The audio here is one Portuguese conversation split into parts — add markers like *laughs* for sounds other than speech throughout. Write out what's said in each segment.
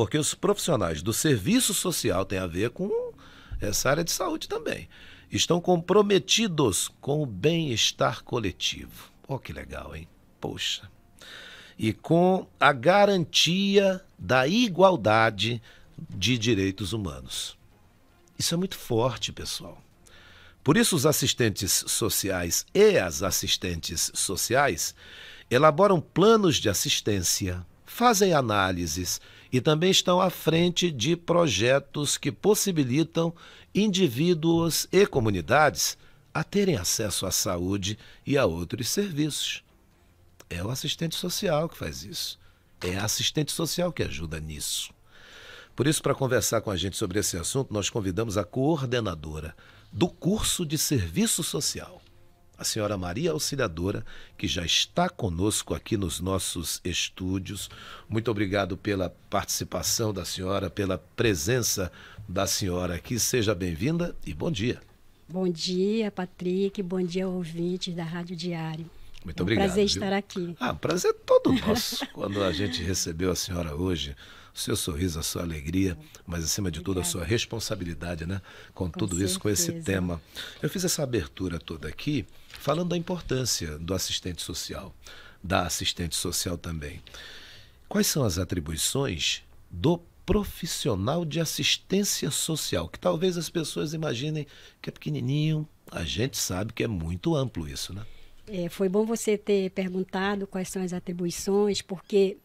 porque os profissionais do serviço social têm a ver com essa área de saúde também. Estão comprometidos com o bem-estar coletivo. Oh, que legal, hein? Poxa. E com a garantia da igualdade de direitos humanos. Isso é muito forte, pessoal. Por isso, os assistentes sociais e as assistentes sociais elaboram planos de assistência, fazem análises e também estão à frente de projetos que possibilitam indivíduos e comunidades a terem acesso à saúde e a outros serviços. É o assistente social que faz isso. É a assistente social que ajuda nisso. Por isso, para conversar com a gente sobre esse assunto, nós convidamos a coordenadora do curso de serviço social a senhora Maria Auxiliadora, que já está conosco aqui nos nossos estúdios. Muito obrigado pela participação da senhora, pela presença da senhora aqui. Seja bem-vinda e bom dia. Bom dia, Patrick. Bom dia, ouvintes da Rádio Diário. Muito é um obrigado. Prazer viu? estar aqui. Ah, prazer todo *laughs* nosso. Quando a gente recebeu a senhora hoje, o seu sorriso, a sua alegria, mas acima de tudo a sua responsabilidade, né? Com, com tudo certeza. isso, com esse tema. Eu fiz essa abertura toda aqui falando da importância do assistente social, da assistente social também. Quais são as atribuições do profissional de assistência social? Que talvez as pessoas imaginem que é pequenininho, a gente sabe que é muito amplo isso, né? É, foi bom você ter perguntado quais são as atribuições, porque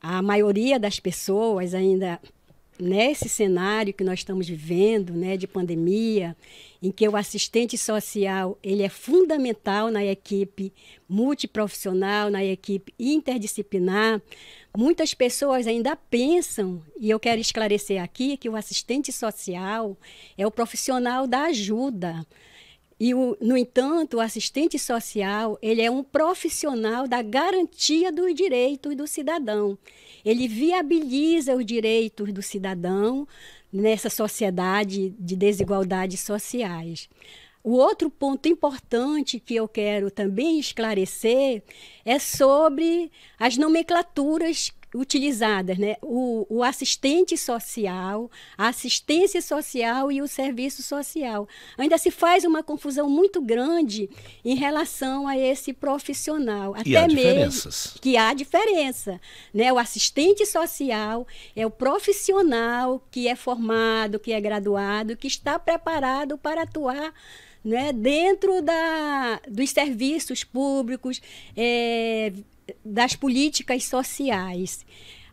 a maioria das pessoas ainda nesse né, cenário que nós estamos vivendo, né, de pandemia, em que o assistente social ele é fundamental na equipe multiprofissional, na equipe interdisciplinar, muitas pessoas ainda pensam, e eu quero esclarecer aqui, que o assistente social é o profissional da ajuda. E, o, no entanto, o assistente social ele é um profissional da garantia dos direitos do cidadão ele viabiliza os direitos do cidadão nessa sociedade de desigualdades sociais. O outro ponto importante que eu quero também esclarecer é sobre as nomenclaturas utilizadas, né? O, o, assistente social, a assistência social e o serviço social. Ainda se faz uma confusão muito grande em relação a esse profissional. E há mesmo que há diferença. Né? O assistente social é o profissional que é formado, que é graduado, que está preparado para atuar né, dentro da, dos serviços públicos, é, das políticas sociais.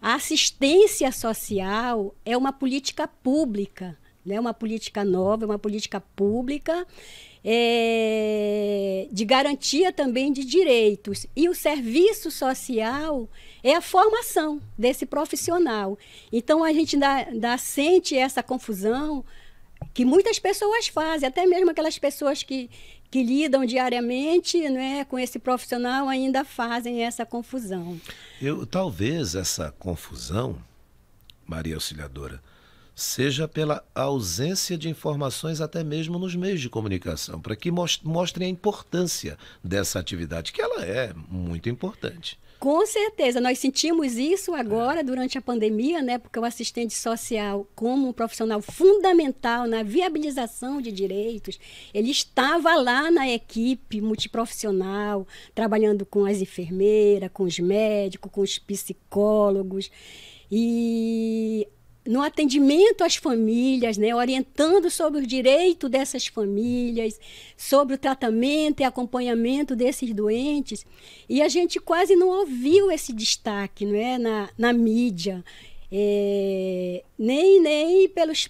A assistência social é uma política pública, né? uma política nova, é uma política pública é, de garantia também de direitos. E o serviço social é a formação desse profissional. Então, a gente dá, dá sente essa confusão que muitas pessoas fazem, até mesmo aquelas pessoas que, que lidam diariamente né, com esse profissional ainda fazem essa confusão. Eu, talvez essa confusão, Maria Auxiliadora, seja pela ausência de informações até mesmo nos meios de comunicação, para que mostrem a importância dessa atividade, que ela é muito importante. Com certeza, nós sentimos isso agora é. durante a pandemia, né? Porque o assistente social, como um profissional fundamental na viabilização de direitos, ele estava lá na equipe multiprofissional, trabalhando com as enfermeiras, com os médicos, com os psicólogos. E no atendimento às famílias, né, orientando sobre o direito dessas famílias, sobre o tratamento e acompanhamento desses doentes. E a gente quase não ouviu esse destaque não é, na, na mídia, é, nem, nem pelos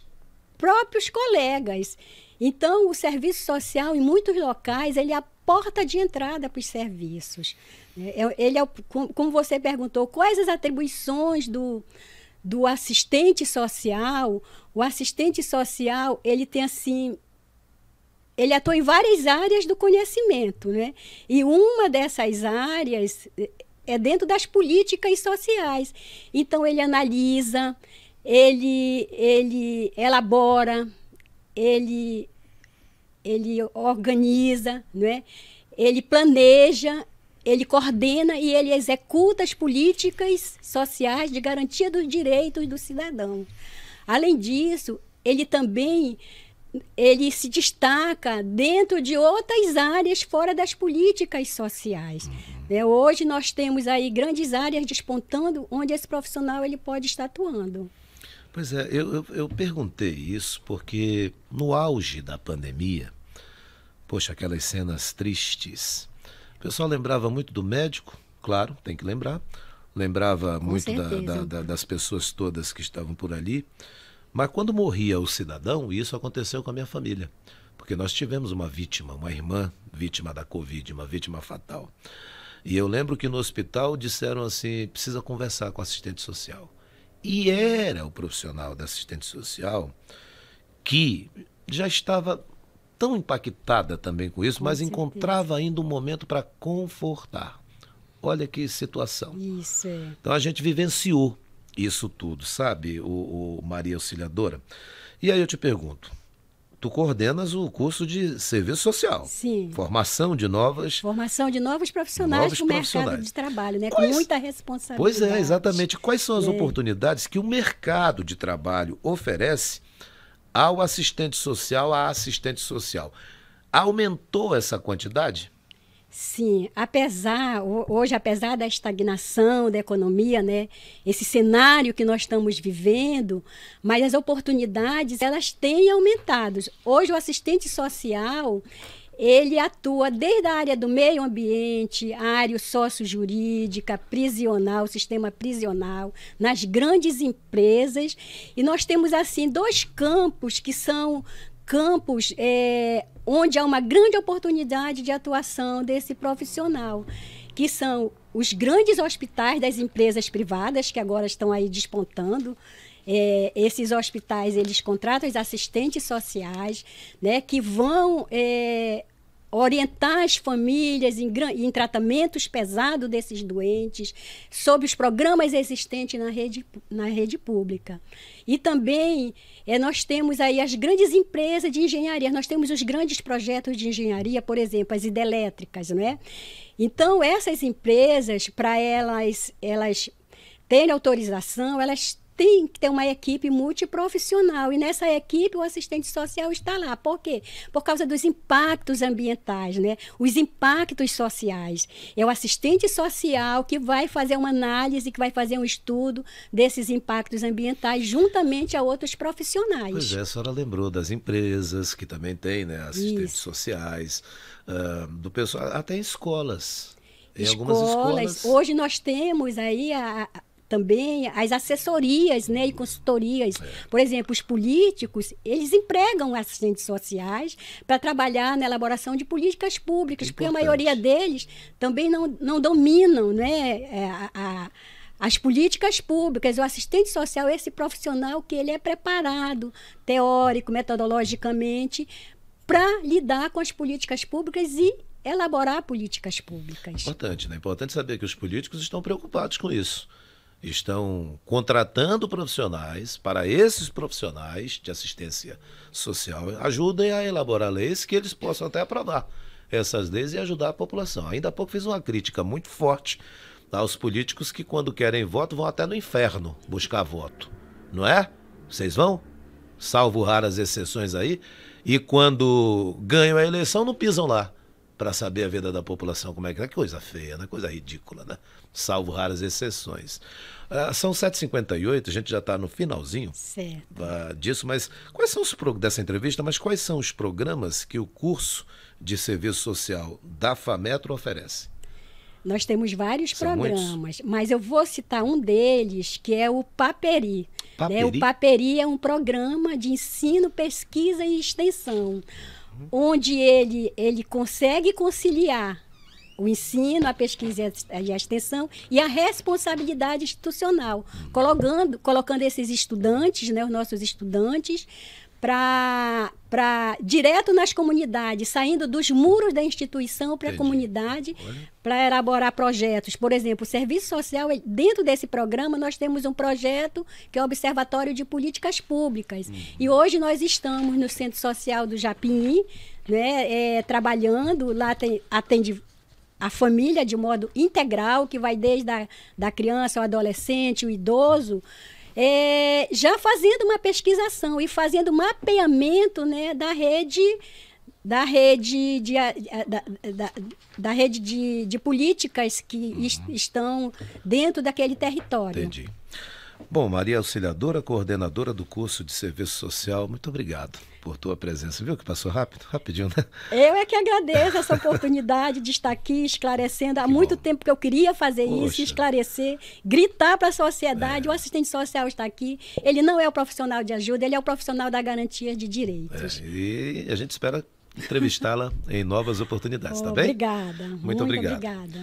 próprios colegas. Então, o serviço social, em muitos locais, ele é a porta de entrada para os serviços. É, é, ele é, como você perguntou, quais as atribuições do do assistente social, o assistente social, ele tem assim ele atua em várias áreas do conhecimento, né? E uma dessas áreas eh, é dentro das políticas sociais. Então ele analisa, ele ele elabora, ele ele organiza, né? Ele planeja, ele coordena e ele executa as políticas sociais de garantia dos direitos do cidadão. Além disso, ele também ele se destaca dentro de outras áreas fora das políticas sociais. É, hoje nós temos aí grandes áreas despontando onde esse profissional ele pode estar atuando. Pois é, eu, eu, eu perguntei isso porque no auge da pandemia, poxa, aquelas cenas tristes o pessoal lembrava muito do médico, claro, tem que lembrar. Lembrava Com muito da, da, da, das pessoas todas que estavam por ali. Mas quando morria o cidadão, e isso aconteceu com a minha família, porque nós tivemos uma vítima, uma irmã vítima da Covid, uma vítima fatal. E eu lembro que no hospital disseram assim: precisa conversar com assistente social. E era o profissional da assistente social que já estava tão impactada também com isso, com mas certeza. encontrava ainda um momento para confortar. Olha que situação. Isso. É. Então a gente vivenciou isso tudo, sabe, o, o Maria Auxiliadora? E aí eu te pergunto, tu coordenas o curso de serviço social. Sim. Formação de novas. Formação de novos profissionais para o mercado de trabalho, né? Quais... Com muita responsabilidade. Pois é, exatamente. Quais são as é. oportunidades que o mercado de trabalho oferece ao assistente social, à assistente social. Aumentou essa quantidade? Sim, apesar hoje apesar da estagnação da economia, né, esse cenário que nós estamos vivendo, mas as oportunidades elas têm aumentado. Hoje o assistente social ele atua desde a área do meio ambiente, a área sócio-jurídica, prisional, sistema prisional, nas grandes empresas. E nós temos, assim, dois campos que são campos é, onde há uma grande oportunidade de atuação desse profissional, que são os grandes hospitais das empresas privadas, que agora estão aí despontando. É, esses hospitais eles contratam os assistentes sociais né, que vão é, orientar as famílias em, em tratamentos pesados desses doentes, sobre os programas existentes na rede, na rede pública. E também é, nós temos aí as grandes empresas de engenharia, nós temos os grandes projetos de engenharia, por exemplo, as hidrelétricas, não é? Então, essas empresas, para elas, elas terem autorização, elas tem que ter uma equipe multiprofissional e nessa equipe o assistente social está lá. Por quê? Por causa dos impactos ambientais, né? Os impactos sociais. É o assistente social que vai fazer uma análise, que vai fazer um estudo desses impactos ambientais juntamente a outros profissionais. Pois é, a senhora lembrou das empresas que também tem, né? Assistentes Isso. sociais, uh, do pessoal, até escolas. Em escolas. escolas. Hoje nós temos aí a, a também as assessorias né, e consultorias. Por exemplo, os políticos, eles empregam assistentes sociais para trabalhar na elaboração de políticas públicas, Importante. porque a maioria deles também não, não dominam né, é, a, a as políticas públicas, o assistente social é esse profissional que ele é preparado, teórico, metodologicamente, para lidar com as políticas públicas e elaborar políticas públicas. Importante, né? Importante saber que os políticos estão preocupados com isso estão contratando profissionais para esses profissionais de assistência social ajudem a elaborar leis que eles possam até aprovar essas leis e ajudar a população. Ainda há pouco fiz uma crítica muito forte aos políticos que quando querem voto vão até no inferno buscar voto, não é? Vocês vão? Salvo raras exceções aí. E quando ganham a eleição não pisam lá para saber a vida da população como é que é. Coisa feia, né? coisa ridícula, né? Salvo raras exceções. Ah, são 7h58, a gente já está no finalzinho ah, disso, mas quais são os dessa entrevista, mas quais são os programas que o curso de serviço social da FAMETRO oferece? Nós temos vários são programas, muitos? mas eu vou citar um deles, que é o Paperi. Paperi? Né? O Paperi é um programa de ensino, pesquisa e extensão onde ele, ele consegue conciliar o ensino, a pesquisa e a extensão e a responsabilidade institucional, colocando, colocando esses estudantes, né, os nossos estudantes, para direto nas comunidades, saindo dos muros da instituição para a comunidade, para elaborar projetos. Por exemplo, o serviço social, dentro desse programa, nós temos um projeto que é o Observatório de Políticas Públicas. Uhum. E hoje nós estamos no Centro Social do Japim, né, é, trabalhando, lá tem, atende a família de modo integral, que vai desde a da criança, o adolescente, o idoso, é, já fazendo uma pesquisação e fazendo mapeamento né, da rede da rede de, da, da, da rede de, de políticas que uhum. est estão dentro daquele território. Entendi. Bom, Maria Auxiliadora, coordenadora do curso de Serviço Social, muito obrigado por tua presença. Viu que passou rápido? Rapidinho, né? Eu é que agradeço essa oportunidade de estar aqui esclarecendo. Há que muito bom. tempo que eu queria fazer Poxa. isso, esclarecer, gritar para a sociedade. É. O assistente social está aqui. Ele não é o profissional de ajuda, ele é o profissional da garantia de direitos. É. E a gente espera entrevistá-la em novas oportunidades, oh, tá bem? Obrigada. Muito, muito obrigado. obrigada.